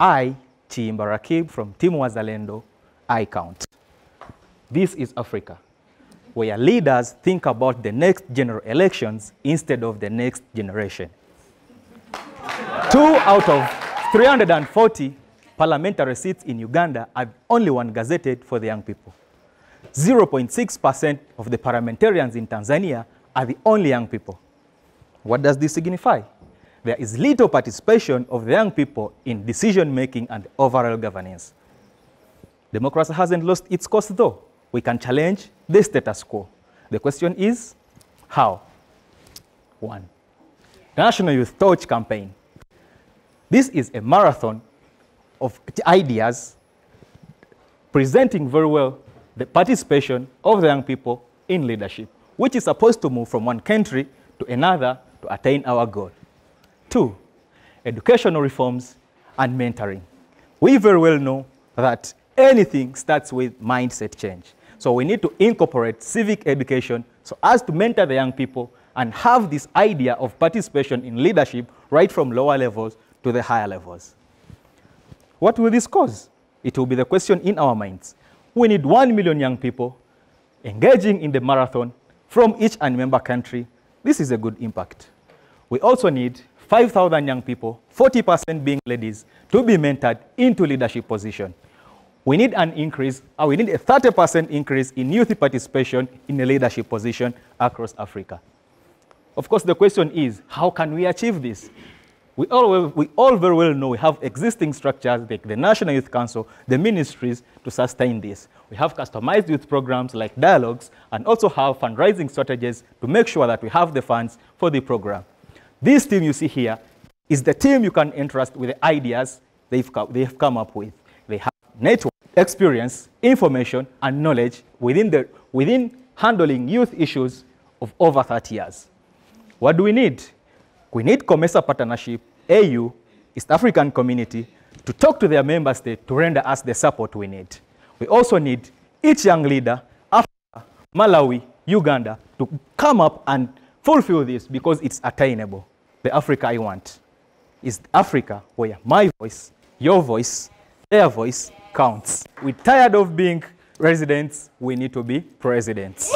I, Chiimba Rakib from Timu Wazalendo, I count. This is Africa, where leaders think about the next general elections instead of the next generation. Two out of 340 parliamentary seats in Uganda have only one gazetted for the young people. 0.6% of the parliamentarians in Tanzania are the only young people. What does this signify? there is little participation of the young people in decision-making and overall governance. Democracy hasn't lost its course, though. We can challenge the status quo. The question is, how? One, National Youth Torch Campaign. This is a marathon of ideas presenting very well the participation of the young people in leadership, which is supposed to move from one country to another to attain our goal. Two, educational reforms and mentoring. We very well know that anything starts with mindset change. So we need to incorporate civic education so as to mentor the young people and have this idea of participation in leadership right from lower levels to the higher levels. What will this cause? It will be the question in our minds. We need one million young people engaging in the marathon from each and member country. This is a good impact. We also need 5,000 young people, 40% being ladies, to be mentored into leadership position. We need an increase, or we need a 30% increase in youth participation in a leadership position across Africa. Of course, the question is, how can we achieve this? We all, we all very well know we have existing structures like the National Youth Council, the ministries to sustain this. We have customized youth programs like dialogues and also have fundraising strategies to make sure that we have the funds for the program. This team you see here is the team you can entrust with the ideas they've come, they've come up with. They have network, experience, information, and knowledge within, the, within handling youth issues of over 30 years. What do we need? We need COMESA partnership, AU, East African community, to talk to their member state to render us the support we need. We also need each young leader, Africa, Malawi, Uganda, to come up and fulfill this because it's attainable. The Africa I want is Africa where my voice, your voice, their voice counts. We're tired of being residents, we need to be presidents.